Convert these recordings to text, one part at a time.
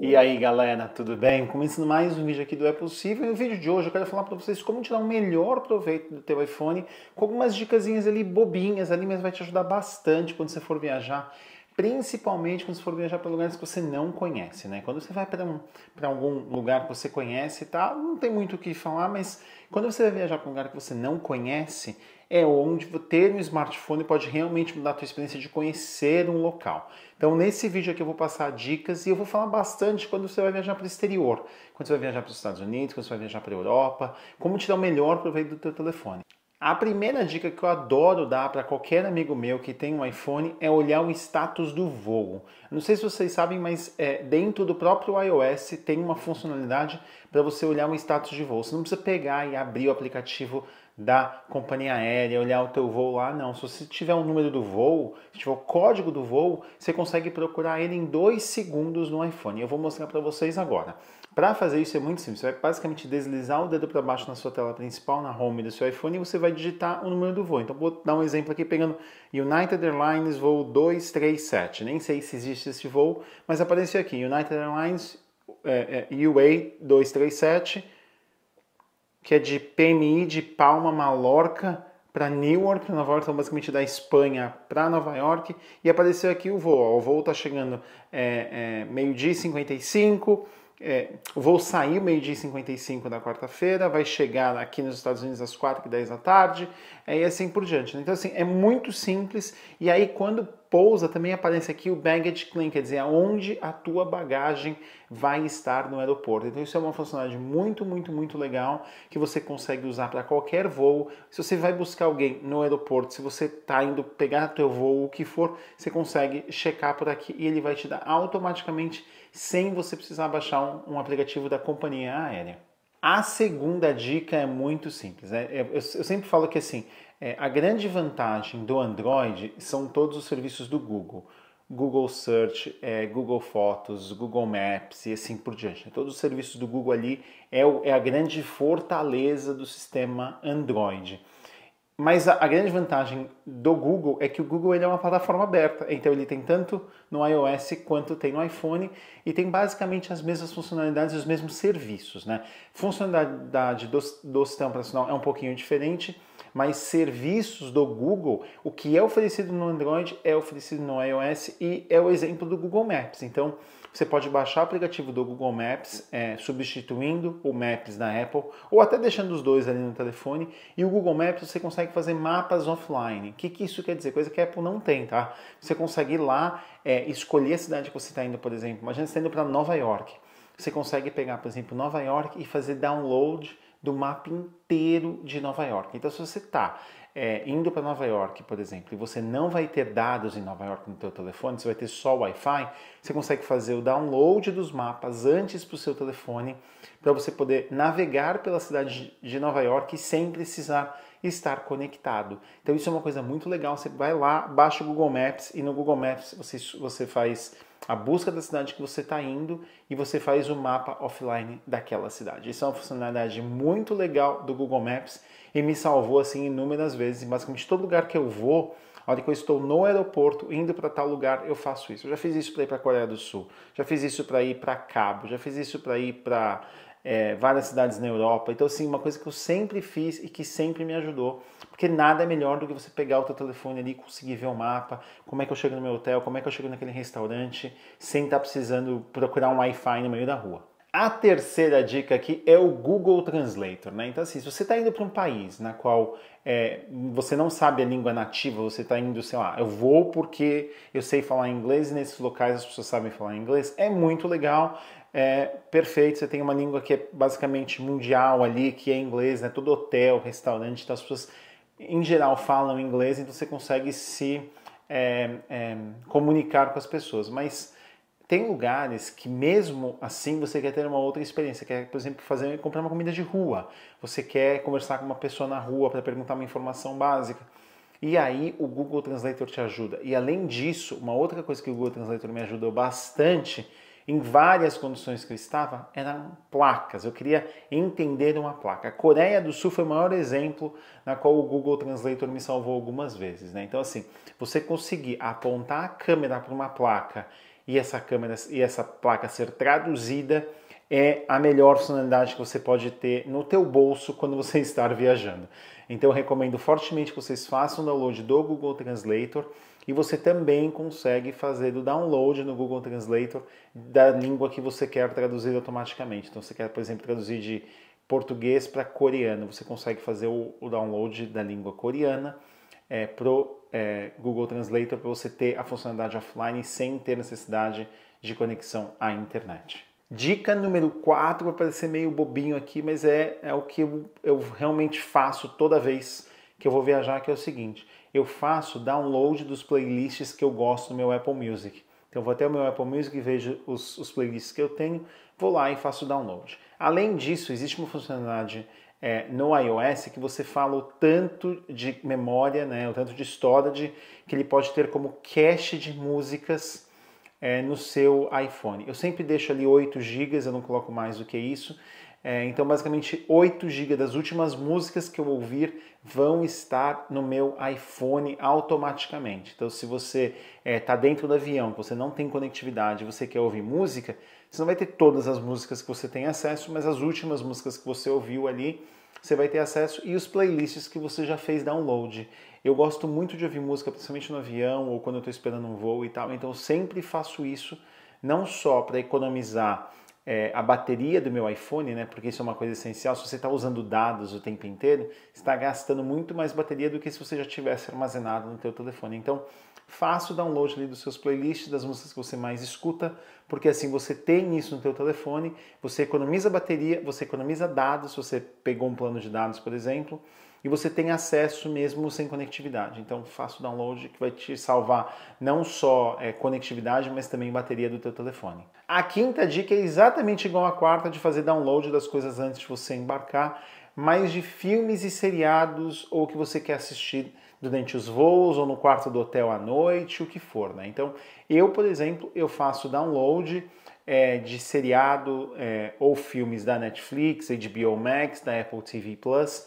E aí galera, tudo bem? Começando mais um vídeo aqui do É Possível. E no vídeo de hoje eu quero falar para vocês como tirar o um melhor proveito do teu iPhone com algumas dicasinhas ali bobinhas ali, mas vai te ajudar bastante quando você for viajar principalmente quando você for viajar para lugares que você não conhece, né? Quando você vai para um, algum lugar que você conhece e tal, não tem muito o que falar, mas quando você vai viajar para um lugar que você não conhece, é onde ter um smartphone pode realmente mudar a tua experiência de conhecer um local. Então, nesse vídeo aqui eu vou passar dicas e eu vou falar bastante quando você vai viajar para o exterior, quando você vai viajar para os Estados Unidos, quando você vai viajar para a Europa, como tirar o melhor proveito do teu telefone. A primeira dica que eu adoro dar para qualquer amigo meu que tem um iPhone é olhar o status do voo. Não sei se vocês sabem, mas é, dentro do próprio iOS tem uma funcionalidade para você olhar o status de voo. Você não precisa pegar e abrir o aplicativo da companhia aérea, olhar o teu voo lá, não. Se você tiver o número do voo, se tiver o código do voo, você consegue procurar ele em dois segundos no iPhone. Eu vou mostrar para vocês agora. Para fazer isso é muito simples. Você vai basicamente deslizar o dedo para baixo na sua tela principal, na home do seu iPhone, e você vai digitar o número do voo. Então vou dar um exemplo aqui pegando United Airlines voo 237. Nem sei se existe esse voo, mas apareceu aqui United Airlines é, é, UA 237 que é de PMI de Palma, Mallorca para Newark, Nova York, então basicamente da Espanha para Nova York, e apareceu aqui o voo. Ó, o voo está chegando é, é, meio-dia e 55, é, o voo saiu meio-dia e 55 da quarta-feira, vai chegar aqui nos Estados Unidos às 4 e 10 da tarde, é, e assim por diante. Né? Então, assim, é muito simples, e aí quando pousa também aparece aqui o baggage claim, quer dizer, aonde a tua bagagem vai estar no aeroporto. Então isso é uma funcionalidade muito, muito, muito legal que você consegue usar para qualquer voo. Se você vai buscar alguém no aeroporto, se você está indo pegar teu voo, o que for, você consegue checar por aqui e ele vai te dar automaticamente sem você precisar baixar um, um aplicativo da companhia aérea. A segunda dica é muito simples. Né? Eu, eu, sempre falo que assim, é, a grande vantagem do Android são todos os serviços do Google. Google Search, é, Google Fotos, Google Maps e assim por diante. Todos os serviços do Google ali é, é a grande fortaleza do sistema Android. Mas a, a, grande vantagem do Google é que o Google ele é uma plataforma aberta, então ele tem tanto no iOS quanto tem no iPhone e tem basicamente as mesmas funcionalidades e os mesmos serviços. Né? Funcionalidade do, do sistema operacional é um pouquinho diferente, mas serviços do Google, o que é oferecido no Android é oferecido no iOS e é o exemplo do Google Maps. Então, você pode baixar o aplicativo do Google Maps, é, substituindo o Maps da Apple, ou até deixando os dois ali no telefone. E o Google Maps você consegue fazer mapas offline. O que, que isso quer dizer? Coisa que a Apple não tem, tá? Você consegue ir lá é, escolher a cidade que você está indo, por exemplo. Imagina você está indo para Nova York. Você consegue pegar, por exemplo, Nova York e fazer download do mapa inteiro de Nova York. Então, se você está é, indo para Nova York, por exemplo, e você não vai ter dados em Nova York no seu telefone, você vai ter só Wi-Fi, você consegue fazer o download dos mapas antes para o seu telefone, para você poder navegar pela cidade de Nova York sem precisar estar conectado. Então isso é uma coisa muito legal, você vai lá, baixa o Google Maps e no Google Maps você, você faz a busca da cidade que você está indo e você faz o mapa offline daquela cidade. Isso é uma funcionalidade muito legal do Google Maps e me salvou assim inúmeras vezes. Basicamente, todo lugar que eu vou, olha hora que eu estou no aeroporto, indo para tal lugar, eu faço isso. Eu já fiz isso para ir para a Coreia do Sul, já fiz isso para ir para Cabo, já fiz isso para ir para é, várias cidades na Europa. Então, assim, uma coisa que eu sempre fiz e que sempre me ajudou, porque nada é melhor do que você pegar o teu telefone ali, conseguir ver o mapa, como é que eu chego no meu hotel, como é que eu chego naquele restaurante, sem estar tá precisando procurar um Wi-Fi no meio da rua. A terceira dica aqui é o Google Translator, né? Então, assim, se você está indo para um país na qual é, você não sabe a língua nativa, você está indo, sei lá, eu vou porque eu sei falar inglês e nesses locais as pessoas sabem falar inglês, é muito legal é perfeito, você tem uma língua que é basicamente mundial ali, que é inglês, né? Todo hotel, restaurante, então as pessoas em geral falam inglês, então você consegue se é, é, comunicar com as pessoas. Mas tem lugares que mesmo assim você quer ter uma outra experiência, quer, por exemplo, fazer comprar uma comida de rua, você quer conversar com uma pessoa na rua para perguntar uma informação básica. E aí o Google Translator te ajuda. E além disso, uma outra coisa que o Google Translator me ajudou bastante em várias condições que eu estava, eram placas. Eu queria entender uma placa. A Coreia do Sul foi o maior exemplo na qual o Google Translator me salvou algumas vezes. Né? Então, assim, você conseguir apontar a câmera para uma placa e essa câmera e essa placa ser traduzida é a melhor funcionalidade que você pode ter no teu bolso quando você estar viajando. Então eu recomendo fortemente que vocês façam o download do Google Translator e você também consegue fazer o download no Google Translator da língua que você quer traduzir automaticamente. Então você quer, por exemplo, traduzir de português para coreano, você consegue fazer o, o download da língua coreana é, pro é, Google Translator para você ter a funcionalidade offline sem ter necessidade de conexão à internet. Dica número 4, vai parecer meio bobinho aqui, mas é, é o que eu, eu realmente faço toda vez que eu vou viajar, que é o seguinte. Eu faço download dos playlists que eu gosto no meu Apple Music. Então vou até o meu Apple Music e vejo os, os, playlists que eu tenho, vou lá e faço o download. Além disso, existe uma funcionalidade é, no iOS que você fala o tanto de memória, né, o tanto de storage que ele pode ter como cache de músicas é, no seu iPhone. Eu sempre deixo ali 8 GB, eu não coloco mais do que isso. É, então, basicamente, 8 GB das últimas músicas que eu ouvir vão estar no meu iPhone automaticamente. Então, se você está é, tá dentro do avião, você não tem conectividade, você quer ouvir música, você não vai ter todas as músicas que você tem acesso, mas as últimas músicas que você ouviu ali, você vai ter acesso e os playlists que você já fez download. Eu gosto muito de ouvir música, principalmente no avião ou quando eu estou esperando um voo e tal. Então eu sempre faço isso, não só para economizar é, a bateria do meu iPhone, né? Porque isso é uma coisa essencial. Se você está usando dados o tempo inteiro, está gastando muito mais bateria do que se você já tivesse armazenado no teu telefone. Então Faça o download ali dos seus playlists, das músicas que você mais escuta, porque assim você tem isso no teu telefone, você economiza bateria, você economiza dados, se você pegou um plano de dados, por exemplo, e você tem acesso mesmo sem conectividade. Então faça o download que vai te salvar não só é, conectividade, mas também bateria do teu telefone. A quinta dica é exatamente igual à quarta de fazer download das coisas antes de você embarcar, mas de filmes e seriados ou que você quer assistir durante os voos ou no quarto do hotel à noite, o que for, né? Então, eu, por exemplo, eu faço download é, de seriado é, ou filmes da Netflix, HBO Max, da Apple TV Plus,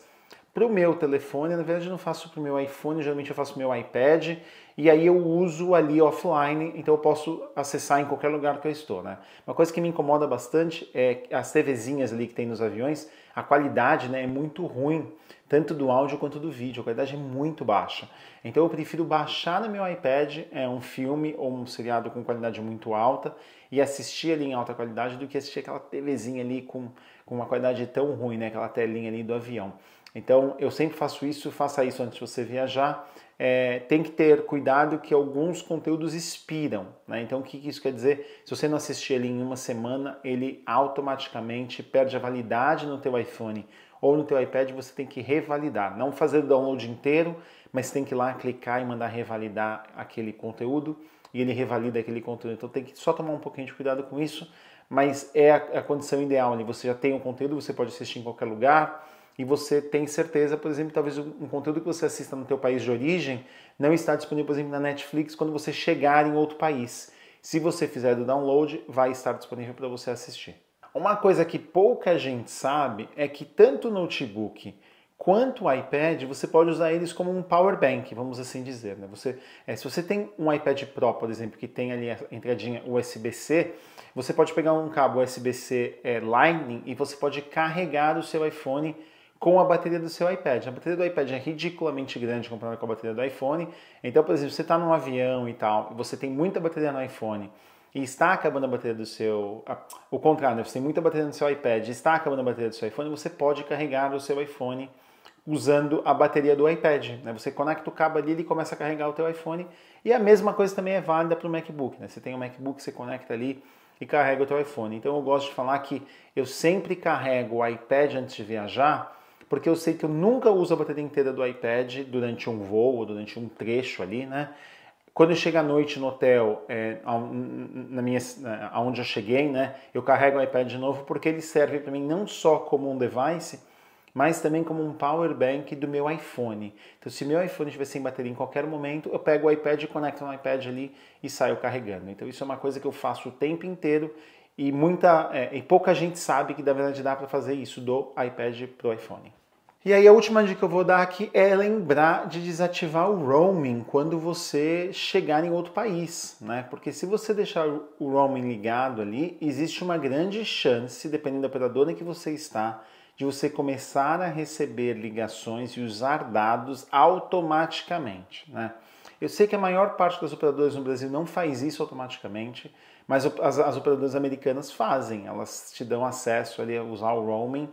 para o meu telefone. Na verdade, eu não faço para o meu iPhone, geralmente eu faço para o meu iPad e aí eu uso ali offline, então eu posso acessar em qualquer lugar que eu estou, né? Uma coisa que me incomoda bastante é as TVzinhas ali que tem nos aviões, a qualidade né, é muito ruim, tanto do áudio quanto do vídeo, a qualidade é muito baixa. Então eu prefiro baixar no meu iPad é, um filme ou um seriado com qualidade muito alta e assistir ali em alta qualidade do que assistir aquela TVzinha ali com, com uma qualidade tão ruim, né, aquela telinha ali do avião. Então, eu sempre faço isso, faça isso antes de você viajar. É, tem que ter cuidado que alguns conteúdos expiram. Né? Então, o que, que isso quer dizer? Se você não assistir ele em uma semana, ele automaticamente perde a validade no teu iPhone ou no teu iPad, você tem que revalidar. Não fazer o download inteiro, mas tem que ir lá clicar e mandar revalidar aquele conteúdo e ele revalida aquele conteúdo. Então, tem que só tomar um pouquinho de cuidado com isso, mas é a, é a condição ideal. Né? Você já tem o conteúdo, você pode assistir em qualquer lugar e você tem certeza, por exemplo, talvez um conteúdo que você assista no teu país de origem não está disponível, por exemplo, na Netflix quando você chegar em outro país. Se você fizer o download, vai estar disponível para você assistir. Uma coisa que pouca gente sabe é que tanto o notebook quanto o iPad, você pode usar eles como um power bank, vamos assim dizer. Né? Você, é, se você tem um iPad Pro, por exemplo, que tem ali a entradinha USB-C, você pode pegar um cabo USB-C é, Lightning e você pode carregar o seu iPhone com a bateria do seu iPad. A bateria do iPad é ridiculamente grande comparada com a bateria do iPhone. Então, por exemplo, você está num avião e tal, você tem muita bateria no iPhone e está acabando a bateria do seu. O contrário, né? você tem muita bateria no seu iPad e está acabando a bateria do seu iPhone, você pode carregar o seu iPhone usando a bateria do iPad. Né? Você conecta o cabo ali, e começa a carregar o teu iPhone. E a mesma coisa também é válida para o MacBook. Né? Você tem um MacBook, você conecta ali e carrega o teu iPhone. Então eu gosto de falar que eu sempre carrego o iPad antes de viajar porque eu sei que eu nunca uso a bateria inteira do iPad durante um voo ou durante um trecho ali, né? Quando eu chego à noite no hotel, é, na minha, aonde eu cheguei, né, eu carrego o iPad de novo porque ele serve para mim não só como um device, mas também como um power bank do meu iPhone. Então, se meu iPhone estiver sem bateria em qualquer momento, eu pego o iPad, conecto no iPad ali e saio carregando. Então, isso é uma coisa que eu faço o tempo inteiro e muita é, e pouca gente sabe que na verdade dá para fazer isso do iPad para o iPhone. E aí a última dica que eu vou dar aqui é lembrar de desativar o roaming quando você chegar em outro país, né? Porque se você deixar o roaming ligado ali, existe uma grande chance, dependendo da operadora que você está, de você começar a receber ligações e usar dados automaticamente, né? Eu sei que a maior parte das operadoras no Brasil não faz isso automaticamente, mas as, as operadoras americanas fazem, elas te dão acesso ali a usar o roaming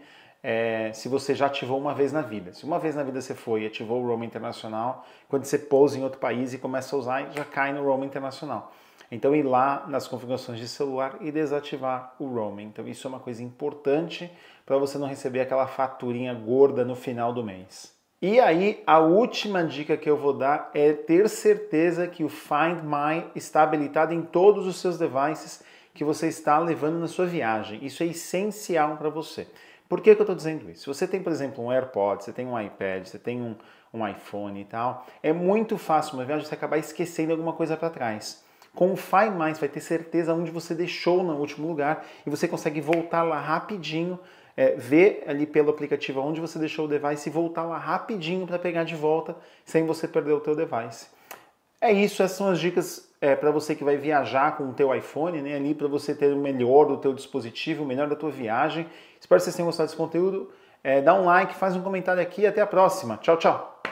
é, se você já ativou uma vez na vida. Se uma vez na vida você foi e ativou o Roaming Internacional, quando você pousa em outro país e começa a usar, já cai no Roaming Internacional. Então ir lá nas configurações de celular e desativar o roaming. Então isso é uma coisa importante para você não receber aquela faturinha gorda no final do mês. E aí a última dica que eu vou dar é ter certeza que o Find My está habilitado em todos os seus devices que você está levando na sua viagem. Isso é essencial para você. Por que, que eu estou dizendo isso? Se você tem, por exemplo, um AirPod, você tem um iPad, você tem um, um iPhone e tal, é muito fácil uma viagem você acabar esquecendo alguma coisa para trás. Com o Find Mais, vai ter certeza onde você deixou no último lugar e você consegue voltar lá rapidinho, é, ver ali pelo aplicativo onde você deixou o device e voltar lá rapidinho para pegar de volta sem você perder o teu device. É isso, essas são as dicas é, para você que vai viajar com o teu iPhone, né, ali para você ter o melhor do teu dispositivo, o melhor da tua viagem. Espero que vocês tenham gostado desse conteúdo. É, dá um like, faz um comentário aqui. e Até a próxima. Tchau, tchau.